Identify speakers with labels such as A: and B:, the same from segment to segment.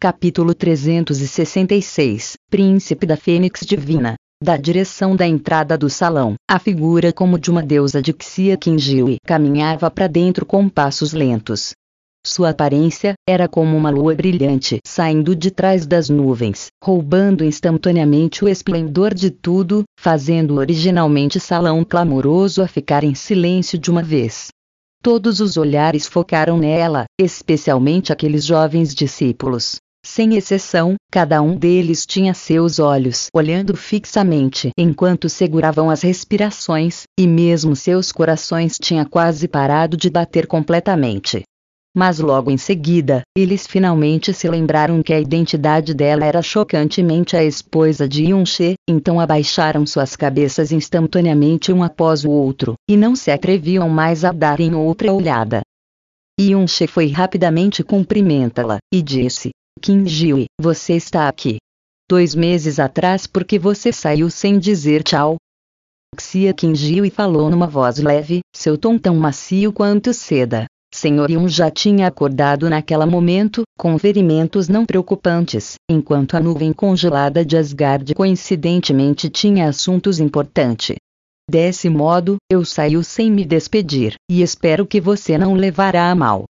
A: Capítulo 366 Príncipe da Fênix Divina. Da direção da entrada do salão, a figura como de uma deusa de Xia Kinjiu caminhava para dentro com passos lentos. Sua aparência era como uma lua brilhante saindo de trás das nuvens, roubando instantaneamente o esplendor de tudo, fazendo originalmente salão clamoroso a ficar em silêncio de uma vez. Todos os olhares focaram nela, especialmente aqueles jovens discípulos, sem exceção, cada um deles tinha seus olhos olhando fixamente enquanto seguravam as respirações, e mesmo seus corações tinha quase parado de bater completamente. Mas logo em seguida, eles finalmente se lembraram que a identidade dela era chocantemente a esposa de Yunche, então abaixaram suas cabeças instantaneamente um após o outro, e não se atreviam mais a darem outra olhada. Yunche foi rapidamente cumprimentá-la, e disse: Kim ji você está aqui. Dois meses atrás porque você saiu sem dizer tchau. Xia Kim ji falou numa voz leve, seu tom tão macio quanto seda. Senhor Yun já tinha acordado naquele momento, com ferimentos não preocupantes, enquanto a nuvem congelada de Asgard coincidentemente tinha assuntos importantes. Desse modo, eu saio sem me despedir, e espero que você não levará a mal.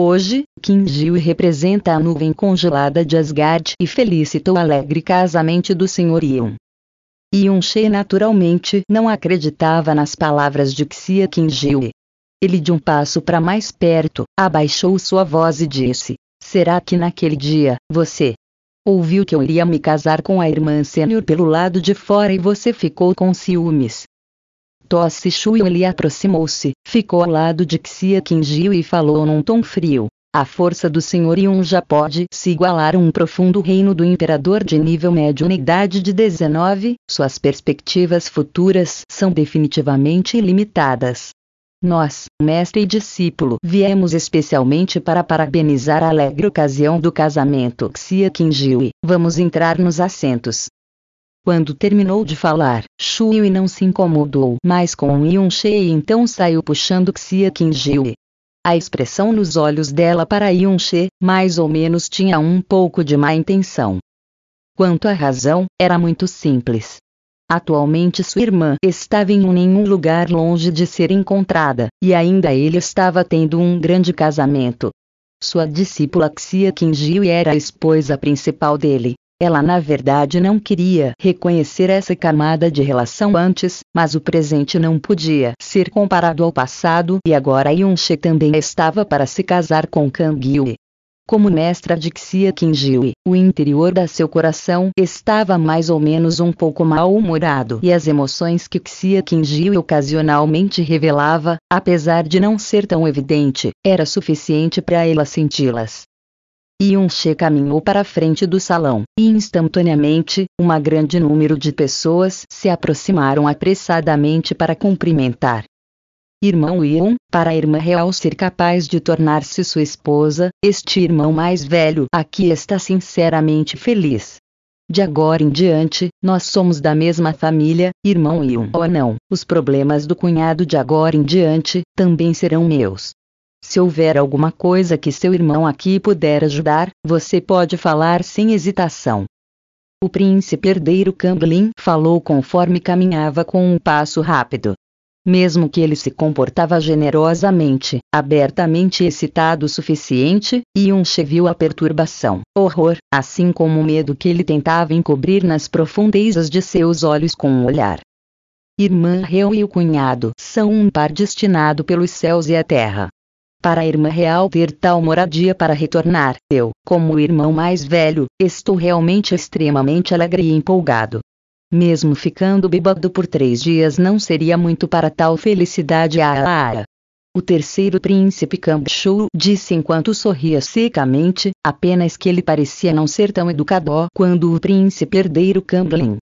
A: Hoje, Kingil representa a nuvem congelada de Asgard e felicita o alegre casamente do Senhor Ion. She naturalmente não acreditava nas palavras de Xia Kingil. Ele de um passo para mais perto, abaixou sua voz e disse: Será que naquele dia, você ouviu que eu iria me casar com a irmã sênior pelo lado de fora e você ficou com ciúmes? Tosse Shui ele aproximou-se, ficou ao lado de Xia Kinjio e falou num tom frio. A força do Senhor Yun já pode se igualar a um profundo reino do imperador de nível médio na idade de 19, suas perspectivas futuras são definitivamente ilimitadas. Nós, mestre e discípulo, viemos especialmente para parabenizar a alegre ocasião do casamento Xia Kinjiu e vamos entrar nos assentos. Quando terminou de falar, Shui não se incomodou mais com Yunchei e então saiu puxando Xia Qingyu. A expressão nos olhos dela para Yunche, mais ou menos tinha um pouco de má intenção. Quanto à razão, era muito simples. Atualmente sua irmã estava em nenhum lugar longe de ser encontrada, e ainda ele estava tendo um grande casamento. Sua discípula Xia Qingyu era a esposa principal dele, ela na verdade não queria reconhecer essa camada de relação antes, mas o presente não podia ser comparado ao passado e agora Yunche também estava para se casar com Kang Yue. Como mestra de Xia Kinjiu, o interior da seu coração estava mais ou menos um pouco mal-humorado e as emoções que Xia Kinjiu ocasionalmente revelava, apesar de não ser tão evidente, era suficiente para ela senti-las. E um che caminhou para a frente do salão, e instantaneamente, um grande número de pessoas se aproximaram apressadamente para cumprimentar. Irmão Yun, para a irmã real ser capaz de tornar-se sua esposa, este irmão mais velho aqui está sinceramente feliz. De agora em diante, nós somos da mesma família, irmão Yun. Ou oh, não, os problemas do cunhado de agora em diante também serão meus. Se houver alguma coisa que seu irmão aqui puder ajudar, você pode falar sem hesitação. O príncipe herdeiro Camblim falou conforme caminhava com um passo rápido. Mesmo que ele se comportava generosamente, abertamente excitado o suficiente, um viu a perturbação, horror, assim como o medo que ele tentava encobrir nas profundezas de seus olhos com um olhar. Irmã Reu e o cunhado são um par destinado pelos céus e a terra para a irmã real ter tal moradia para retornar. Eu, como o irmão mais velho, estou realmente extremamente alegre e empolgado. Mesmo ficando bêbado por três dias não seria muito para tal felicidade. Ah, ah, ah. ah. O terceiro príncipe Cambichou disse enquanto sorria secamente, apenas que ele parecia não ser tão educado quando o príncipe herdeiro Camblin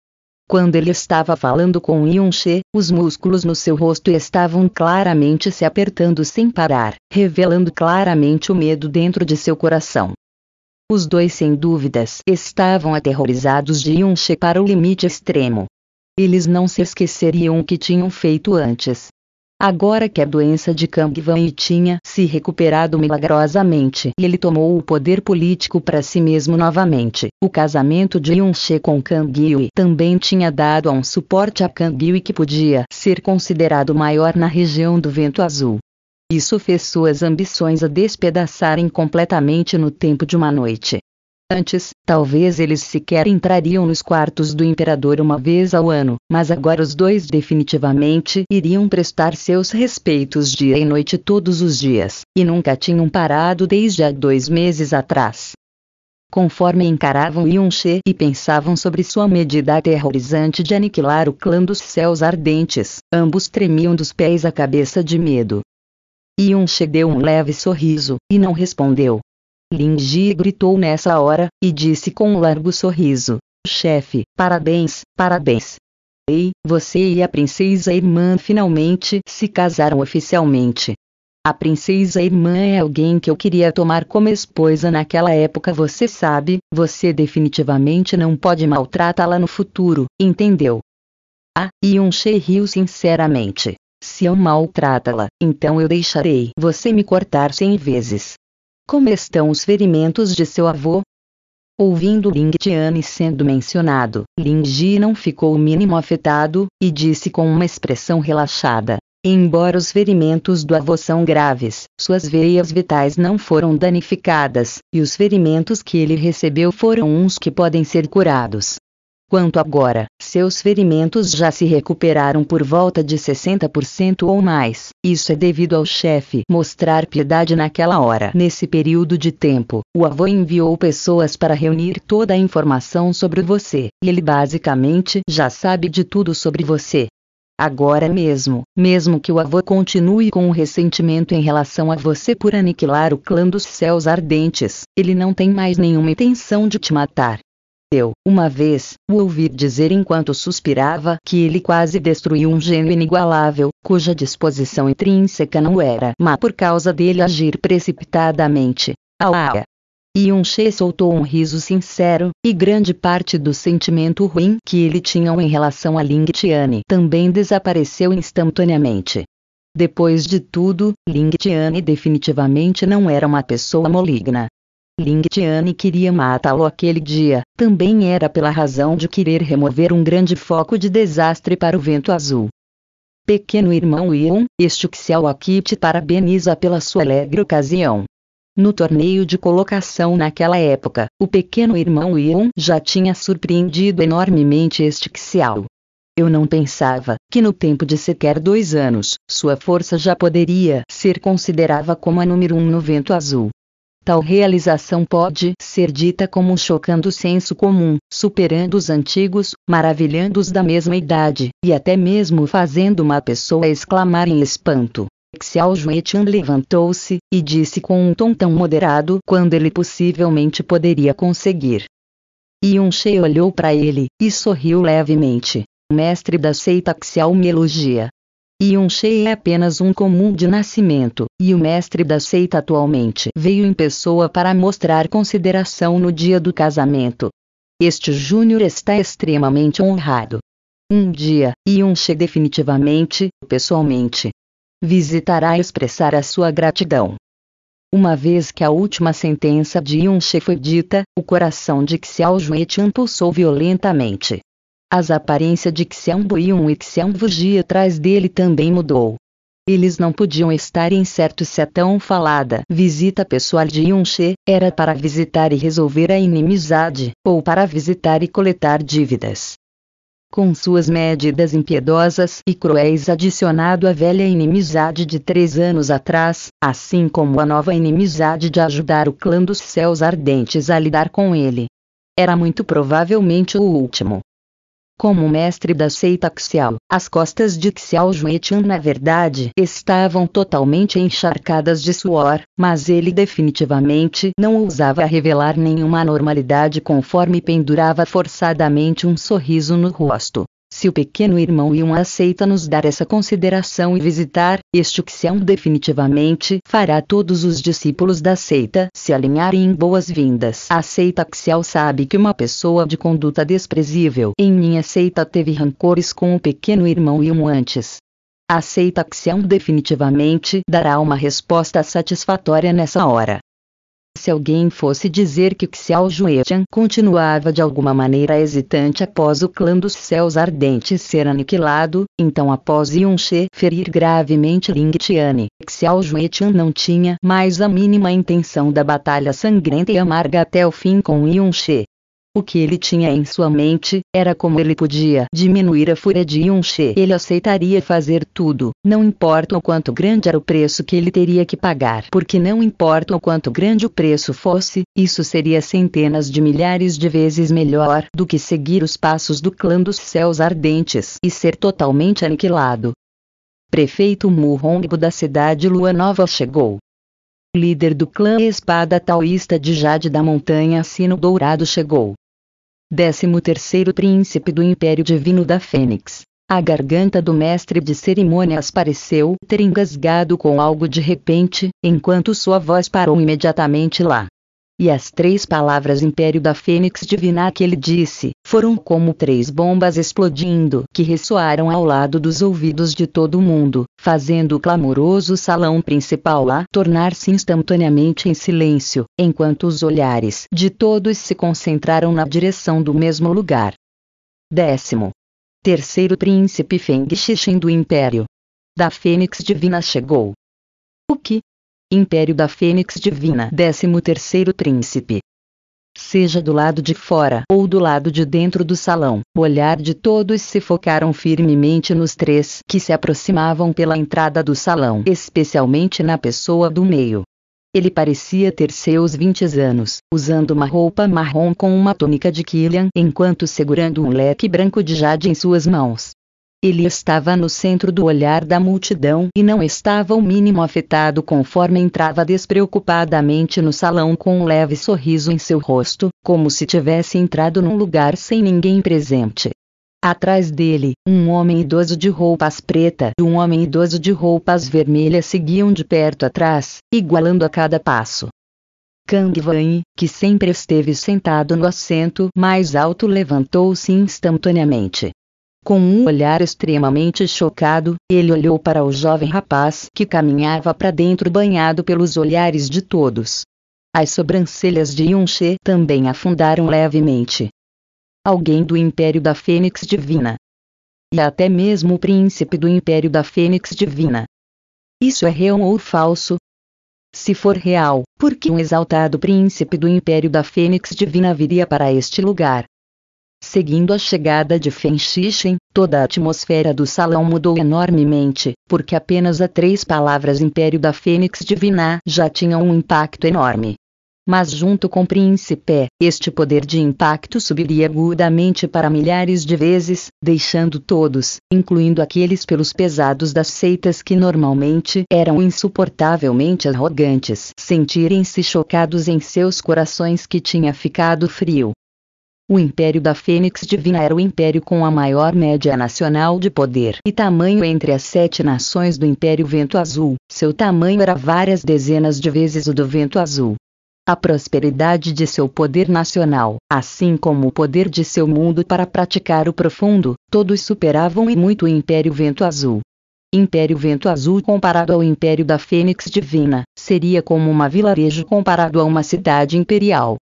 A: quando ele estava falando com Yunche, os músculos no seu rosto estavam claramente se apertando sem parar, revelando claramente o medo dentro de seu coração. Os dois, sem dúvidas, estavam aterrorizados de Yunche para o limite extremo. Eles não se esqueceriam o que tinham feito antes, Agora que a doença de Kangvan tinha se recuperado milagrosamente e ele tomou o poder político para si mesmo novamente, o casamento de Yunche com Kang Yui também tinha dado a um suporte a Kang Yui que podia ser considerado maior na região do vento azul. Isso fez suas ambições a despedaçarem completamente no tempo de uma noite antes, talvez eles sequer entrariam nos quartos do imperador uma vez ao ano, mas agora os dois definitivamente iriam prestar seus respeitos dia e noite todos os dias, e nunca tinham parado desde há dois meses atrás. Conforme encaravam Yunche e pensavam sobre sua medida aterrorizante de aniquilar o clã dos céus ardentes, ambos tremiam dos pés à cabeça de medo. Yunche deu um leve sorriso, e não respondeu. Lindy gritou nessa hora, e disse com um largo sorriso: Chefe, parabéns, parabéns. Ei, você e a princesa irmã finalmente se casaram oficialmente. A princesa irmã é alguém que eu queria tomar como esposa naquela época, você sabe, você definitivamente não pode maltratá-la no futuro, entendeu? Ah, e um riu sinceramente. Se eu maltratá-la, então eu deixarei você me cortar cem vezes. Como estão os ferimentos de seu avô? Ouvindo Ling Tian sendo mencionado, Ling Ji não ficou o mínimo afetado, e disse com uma expressão relaxada. Embora os ferimentos do avô são graves, suas veias vitais não foram danificadas, e os ferimentos que ele recebeu foram uns que podem ser curados. Quanto agora, seus ferimentos já se recuperaram por volta de 60% ou mais. Isso é devido ao chefe mostrar piedade naquela hora. Nesse período de tempo, o avô enviou pessoas para reunir toda a informação sobre você, e ele basicamente já sabe de tudo sobre você. Agora mesmo, mesmo que o avô continue com o ressentimento em relação a você por aniquilar o clã dos céus ardentes, ele não tem mais nenhuma intenção de te matar deu. Uma vez, o ouvi dizer enquanto suspirava que ele quase destruiu um gênio inigualável, cuja disposição intrínseca não era má por causa dele agir precipitadamente. um Yunche soltou um riso sincero, e grande parte do sentimento ruim que ele tinha em relação a Ling Tiane também desapareceu instantaneamente. Depois de tudo, Ling Tiane definitivamente não era uma pessoa maligna. Ling Tian queria matá-lo aquele dia, também era pela razão de querer remover um grande foco de desastre para o vento azul. Pequeno irmão Ion, este oficial aqui te parabeniza pela sua alegre ocasião. No torneio de colocação naquela época, o pequeno irmão Ion já tinha surpreendido enormemente este Xiao. Eu não pensava que no tempo de sequer dois anos, sua força já poderia ser considerada como a número um no vento azul. Tal realização pode ser dita como um chocando senso comum, superando os antigos, maravilhando os da mesma idade, e até mesmo fazendo uma pessoa exclamar em espanto. Xiao Juetian levantou-se e disse com um tom tão moderado quando ele possivelmente poderia conseguir. Yun She olhou para ele e sorriu levemente. O mestre da seita Xiao me elogia. Yunshei é apenas um comum de nascimento, e o mestre da seita atualmente veio em pessoa para mostrar consideração no dia do casamento. Este júnior está extremamente honrado. Um dia, Yunshei definitivamente, pessoalmente, visitará expressar a sua gratidão. Uma vez que a última sentença de Yunche foi dita, o coração de Xiao Jue pulsou violentamente. As aparências de Xianbuiyun e Xianbuji atrás dele também mudou. Eles não podiam estar incertos se a tão falada visita pessoal de Yunche era para visitar e resolver a inimizade, ou para visitar e coletar dívidas. Com suas medidas impiedosas e cruéis adicionado à velha inimizade de três anos atrás, assim como a nova inimizade de ajudar o clã dos céus ardentes a lidar com ele. Era muito provavelmente o último. Como mestre da seita Xiao, as costas de Xiao Juetian na verdade estavam totalmente encharcadas de suor, mas ele definitivamente não ousava revelar nenhuma normalidade conforme pendurava forçadamente um sorriso no rosto. Se o pequeno irmão Ion aceita nos dar essa consideração e visitar, este Xião definitivamente fará todos os discípulos da seita se alinharem em boas-vindas. A seita Xiao sabe que uma pessoa de conduta desprezível em minha seita teve rancores com o pequeno irmão Ion antes. A seita Xião definitivamente dará uma resposta satisfatória nessa hora se alguém fosse dizer que Xiao Juejan continuava de alguma maneira hesitante após o clã dos céus ardentes ser aniquilado, então após Yun ferir gravemente Ling Tian, Xiao Juejan não tinha mais a mínima intenção da batalha sangrenta e amarga até o fim com Yun o que ele tinha em sua mente era como ele podia diminuir a fúria de Yunche. Ele aceitaria fazer tudo, não importa o quanto grande era o preço que ele teria que pagar, porque não importa o quanto grande o preço fosse, isso seria centenas de milhares de vezes melhor do que seguir os passos do clã dos céus ardentes e ser totalmente aniquilado. Prefeito Mu Hongbo da cidade Lua Nova chegou líder do clã Espada Taoísta de Jade da Montanha Sino Dourado chegou. 13º Príncipe do Império Divino da Fênix. A garganta do mestre de cerimônias pareceu ter engasgado com algo de repente, enquanto sua voz parou imediatamente lá. E as três palavras Império da Fênix Divina que ele disse, foram como três bombas explodindo que ressoaram ao lado dos ouvidos de todo mundo, fazendo o clamoroso salão principal lá tornar-se instantaneamente em silêncio, enquanto os olhares de todos se concentraram na direção do mesmo lugar. Décimo. Terceiro príncipe Feng Xixin do Império. Da Fênix Divina chegou. O que, Império da Fênix Divina, 13º Príncipe. Seja do lado de fora ou do lado de dentro do salão, o olhar de todos se focaram firmemente nos três que se aproximavam pela entrada do salão, especialmente na pessoa do meio. Ele parecia ter seus 20 anos, usando uma roupa marrom com uma túnica de Killian, enquanto segurando um leque branco de jade em suas mãos. Ele estava no centro do olhar da multidão e não estava o mínimo afetado conforme entrava despreocupadamente no salão com um leve sorriso em seu rosto, como se tivesse entrado num lugar sem ninguém presente. Atrás dele, um homem idoso de roupas preta e um homem idoso de roupas vermelhas seguiam de perto atrás, igualando a cada passo. Kang Kangvain, que sempre esteve sentado no assento mais alto, levantou-se instantaneamente. Com um olhar extremamente chocado, ele olhou para o jovem rapaz que caminhava para dentro banhado pelos olhares de todos. As sobrancelhas de Yunche também afundaram levemente. Alguém do Império da Fênix Divina. E até mesmo o príncipe do Império da Fênix Divina. Isso é real ou falso? Se for real, por que um exaltado príncipe do Império da Fênix Divina viria para este lugar? Seguindo a chegada de Feng Xixin, toda a atmosfera do salão mudou enormemente, porque apenas as três palavras Império da Fênix Divina já tinham um impacto enorme. Mas junto com Príncipe, este poder de impacto subiria agudamente para milhares de vezes, deixando todos, incluindo aqueles pelos pesados das seitas que normalmente eram insuportavelmente arrogantes, sentirem-se chocados em seus corações que tinha ficado frio. O Império da Fênix Divina era o império com a maior média nacional de poder e tamanho entre as sete nações do Império Vento Azul. Seu tamanho era várias dezenas de vezes o do Vento Azul. A prosperidade de seu poder nacional, assim como o poder de seu mundo para praticar o profundo, todos superavam e muito o Império Vento Azul. Império Vento Azul comparado ao Império da Fênix Divina, seria como uma vilarejo comparado a uma cidade imperial.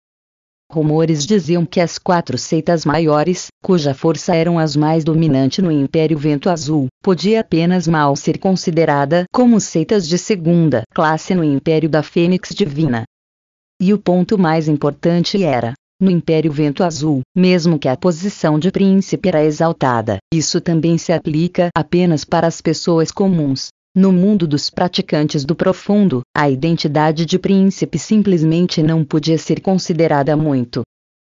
A: Rumores diziam que as quatro seitas maiores, cuja força eram as mais dominante no Império Vento Azul, podia apenas mal ser considerada como seitas de segunda classe no Império da Fênix Divina. E o ponto mais importante era, no Império Vento Azul, mesmo que a posição de príncipe era exaltada, isso também se aplica apenas para as pessoas comuns, no mundo dos praticantes do profundo, a identidade de príncipe simplesmente não podia ser considerada muito.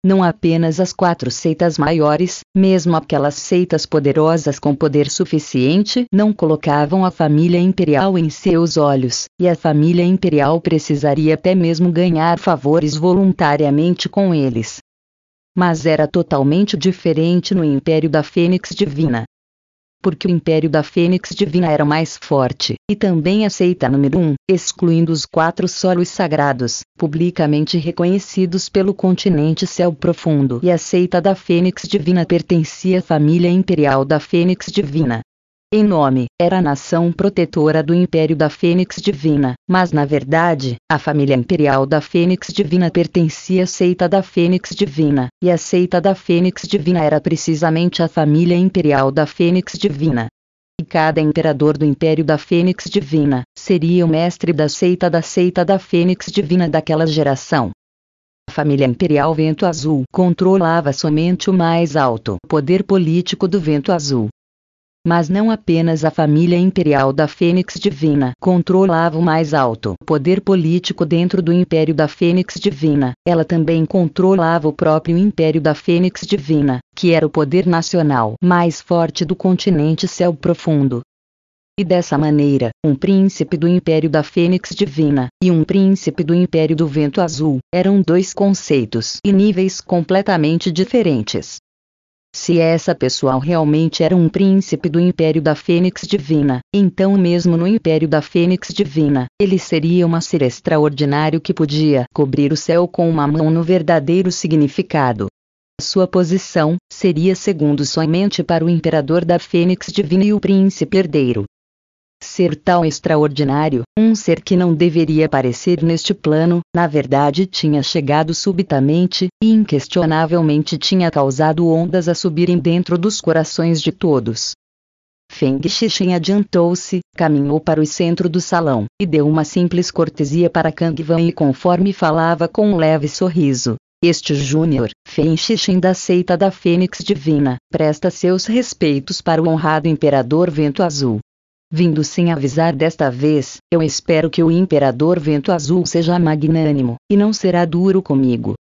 A: Não apenas as quatro seitas maiores, mesmo aquelas seitas poderosas com poder suficiente, não colocavam a família imperial em seus olhos, e a família imperial precisaria até mesmo ganhar favores voluntariamente com eles. Mas era totalmente diferente no Império da Fênix Divina porque o Império da Fênix Divina era mais forte, e também a seita número 1, um, excluindo os quatro solos sagrados, publicamente reconhecidos pelo continente Céu Profundo. E a seita da Fênix Divina pertencia à família imperial da Fênix Divina, em nome, era a nação protetora do Império da Fênix Divina, mas na verdade, a família imperial da Fênix Divina pertencia à seita da Fênix Divina, e a seita da Fênix Divina era precisamente a família imperial da Fênix Divina. E cada imperador do Império da Fênix Divina seria o mestre da seita da seita da Fênix Divina daquela geração. A família imperial Vento Azul controlava somente o mais alto poder político do Vento Azul, mas não apenas a família imperial da Fênix Divina controlava o mais alto poder político dentro do Império da Fênix Divina, ela também controlava o próprio Império da Fênix Divina, que era o poder nacional mais forte do continente céu profundo. E dessa maneira, um príncipe do Império da Fênix Divina e um príncipe do Império do Vento Azul eram dois conceitos e níveis completamente diferentes. Se essa pessoa realmente era um príncipe do Império da Fênix Divina, então mesmo no Império da Fênix Divina, ele seria uma ser extraordinário que podia cobrir o céu com uma mão no verdadeiro significado. Sua posição seria segundo somente para o Imperador da Fênix Divina e o Príncipe Herdeiro ser tão extraordinário, um ser que não deveria aparecer neste plano, na verdade tinha chegado subitamente, e inquestionavelmente tinha causado ondas a subirem dentro dos corações de todos. Feng Xixin adiantou-se, caminhou para o centro do salão, e deu uma simples cortesia para Kang Van e conforme falava com um leve sorriso. Este júnior, Feng Xixin da seita da Fênix Divina, presta seus respeitos para o honrado Imperador Vento Azul. Vindo sem avisar desta vez, eu espero que o Imperador Vento Azul seja magnânimo, e não será duro comigo.